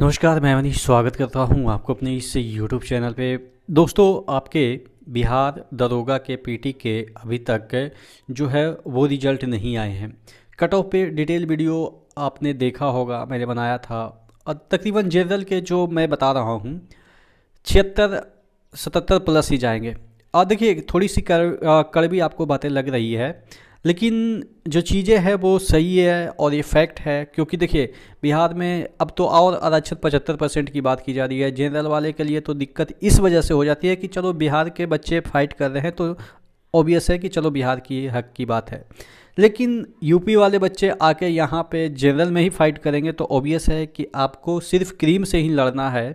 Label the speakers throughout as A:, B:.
A: नमस्कार मैं मनीष स्वागत करता हूं आपको अपने इस यूट्यूब चैनल पे दोस्तों आपके बिहार दरोगा के पीटी के अभी तक जो है वो रिजल्ट नहीं आए हैं कट ऑफ पे डिटेल वीडियो आपने देखा होगा मैंने बनाया था और तकरीबन जनरल के जो मैं बता रहा हूँ छिहत्तर सतहत्तर प्लस ही जाएंगे और देखिए थोड़ी सी कर कड़वी आपको बातें लग रही है लेकिन जो चीज़ें हैं वो सही है और ये फैक्ट है क्योंकि देखिए बिहार में अब तो और आरक्षित पचहत्तर परसेंट की बात की जा रही है जनरल वाले के लिए तो दिक्कत इस वजह से हो जाती है कि चलो बिहार के बच्चे फाइट कर रहे हैं तो ऑबियस है कि चलो बिहार की हक की बात है लेकिन यूपी वाले बच्चे आके यहाँ पे जनरल में ही फाइट करेंगे तो ऑबियस है कि आपको सिर्फ क्रीम से ही लड़ना है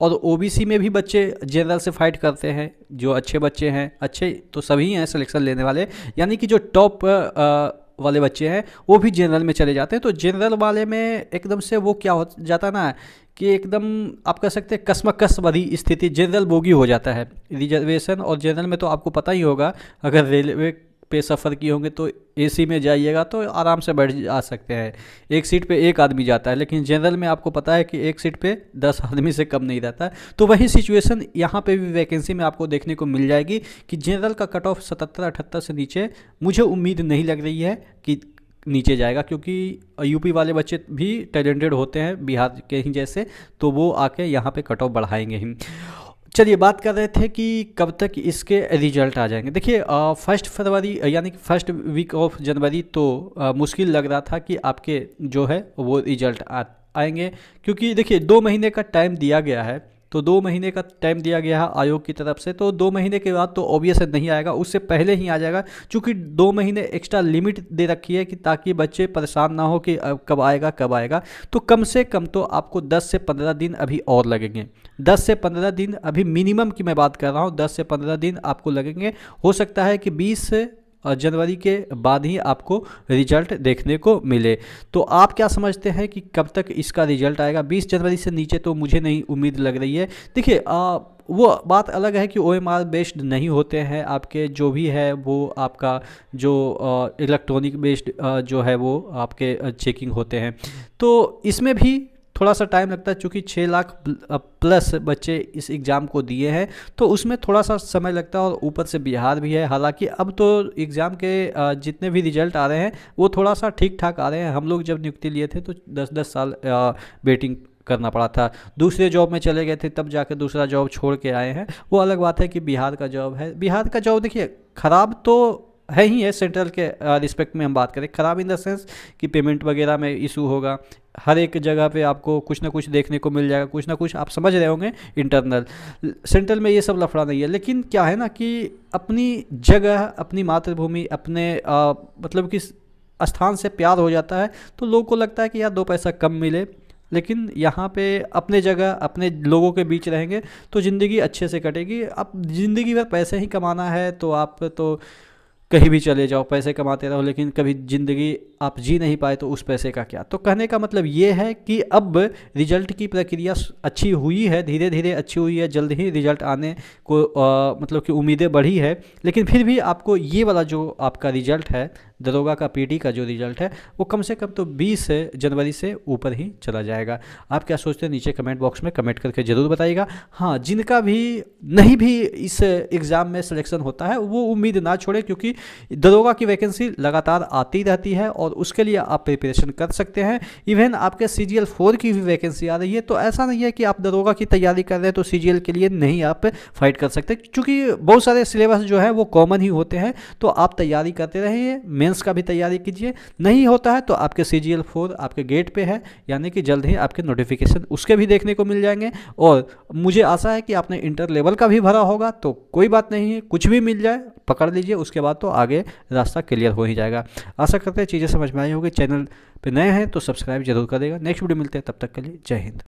A: और ओबीसी में भी बच्चे जनरल से फाइट करते हैं जो अच्छे बच्चे हैं अच्छे तो सभी हैं सिलेक्शन लेने वाले यानी कि जो टॉप वाले बच्चे हैं वो भी जनरल में चले जाते हैं तो जनरल वाले में एकदम से वो क्या हो जाता ना कि एकदम आप कह सकते हैं कसमकस वाली स्थिति जनरल बोगी हो जाता है रिजर्वेशन और जनरल में तो आपको पता ही होगा अगर रेलवे पे सफ़र किए होंगे तो एसी में जाइएगा तो आराम से बैठ जा सकते हैं एक सीट पे एक आदमी जाता है लेकिन जनरल में आपको पता है कि एक सीट पे दस आदमी से कम नहीं रहता है तो वही सिचुएशन यहाँ पे भी वैकेंसी में आपको देखने को मिल जाएगी कि जनरल का कट ऑफ सतहत्तर अठहत्तर से नीचे मुझे उम्मीद नहीं लग रही है कि नीचे जाएगा क्योंकि यूपी वाले बच्चे भी टैलेंटेड होते हैं बिहार के ही जैसे तो वो आके यहाँ पे कट ऑफ बढ़ाएंगे ही चलिए बात कर रहे थे कि कब तक इसके रिजल्ट आ जाएंगे देखिए फर्स्ट फरवरी यानी कि फर्स्ट वीक ऑफ जनवरी तो आ, मुश्किल लग रहा था कि आपके जो है वो रिजल्ट आ आएंगे क्योंकि देखिए दो महीने का टाइम दिया गया है तो दो महीने का टाइम दिया गया है आयोग की तरफ से तो दो महीने के बाद तो ऑब्वियस नहीं आएगा उससे पहले ही आ जाएगा चूँकि दो महीने एक्स्ट्रा लिमिट दे रखी है कि ताकि बच्चे परेशान ना हो कि कब आएगा कब आएगा तो कम से कम तो आपको दस से पंद्रह दिन अभी और लगेंगे दस से पंद्रह दिन अभी मिनिमम की मैं बात कर रहा हूँ दस से पंद्रह दिन आपको लगेंगे हो सकता है कि बीस जनवरी के बाद ही आपको रिजल्ट देखने को मिले तो आप क्या समझते हैं कि कब तक इसका रिजल्ट आएगा 20 जनवरी से नीचे तो मुझे नहीं उम्मीद लग रही है देखिए वो बात अलग है कि ओ एम आर बेस्ड नहीं होते हैं आपके जो भी है वो आपका जो इलेक्ट्रॉनिक बेस्ड जो है वो आपके चेकिंग होते हैं तो इसमें भी थोड़ा सा टाइम लगता है चूँकि छः लाख प्लस बच्चे इस एग्ज़ाम को दिए हैं तो उसमें थोड़ा सा समय लगता है और ऊपर से बिहार भी है हालांकि अब तो एग्ज़ाम के जितने भी रिजल्ट आ रहे हैं वो थोड़ा सा ठीक ठाक आ रहे हैं हम लोग जब नियुक्ति लिए थे तो दस दस साल वेटिंग करना पड़ा था दूसरे जॉब में चले गए थे तब जाकर दूसरा जॉब छोड़ के आए हैं वो अलग बात है कि बिहार का जॉब है बिहार का जॉब देखिए ख़राब तो है ही है सेंट्रल के रिस्पेक्ट में हम बात करें ख़राब इन द सेंस कि पेमेंट वगैरह में इशू होगा हर एक जगह पे आपको कुछ ना कुछ देखने को मिल जाएगा कुछ ना कुछ आप समझ रहे होंगे इंटरनल सेंट्रल में ये सब लफड़ा नहीं है लेकिन क्या है ना कि अपनी जगह अपनी मातृभूमि अपने आ, मतलब कि स्थान से प्यार हो जाता है तो लोग को लगता है कि यार दो पैसा कम मिले लेकिन यहाँ पे अपने जगह अपने लोगों के बीच रहेंगे तो ज़िंदगी अच्छे से कटेगी अब ज़िंदगी भर पैसे ही कमाना है तो आप तो कहीं भी चले जाओ पैसे कमाते रहो लेकिन कभी ज़िंदगी आप जी नहीं पाए तो उस पैसे का क्या तो कहने का मतलब ये है कि अब रिजल्ट की प्रक्रिया अच्छी हुई है धीरे धीरे अच्छी हुई है जल्द ही रिजल्ट आने को आ, मतलब कि उम्मीदें बढ़ी है लेकिन फिर भी आपको ये वाला जो आपका रिजल्ट है दरोगा का पीडी का जो रिजल्ट है वो कम से कम तो बीस जनवरी से ऊपर ही चला जाएगा आप क्या सोचते हैं नीचे कमेंट बॉक्स में कमेंट करके ज़रूर बताइएगा हाँ जिनका भी नहीं भी इस एग्ज़ाम में सिलेक्शन होता है वो उम्मीद ना छोड़े क्योंकि दरोगा की वैकेंसी लगातार आती रहती है और उसके लिए आप प्रिपरेशन कर सकते हैं इवन आपके सी जी की भी वैकेंसी आ रही है तो ऐसा नहीं है कि आप दरोगा की तैयारी कर रहे हैं तो सी के लिए नहीं आप फाइट कर सकते क्योंकि बहुत सारे सिलेबस जो है वो कॉमन ही होते हैं तो आप तैयारी करते रहिए मेंस का भी तैयारी कीजिए नहीं होता है तो आपके सी जी फोर आपके गेट पे है यानी कि जल्द ही आपके नोटिफिकेशन उसके भी देखने को मिल जाएंगे और मुझे आशा है कि आपने इंटर लेवल का भी भरा होगा तो कोई बात नहीं है कुछ भी मिल जाए पकड़ लीजिए उसके बाद तो आगे रास्ता क्लियर हो ही जाएगा आशा करते हैं चीज़ें समझ में आई होगी चैनल पर नए हैं तो सब्सक्राइब जरूर करेगा नेक्स्ट वीडियो मिलते हैं तब तक के लिए जय हिंद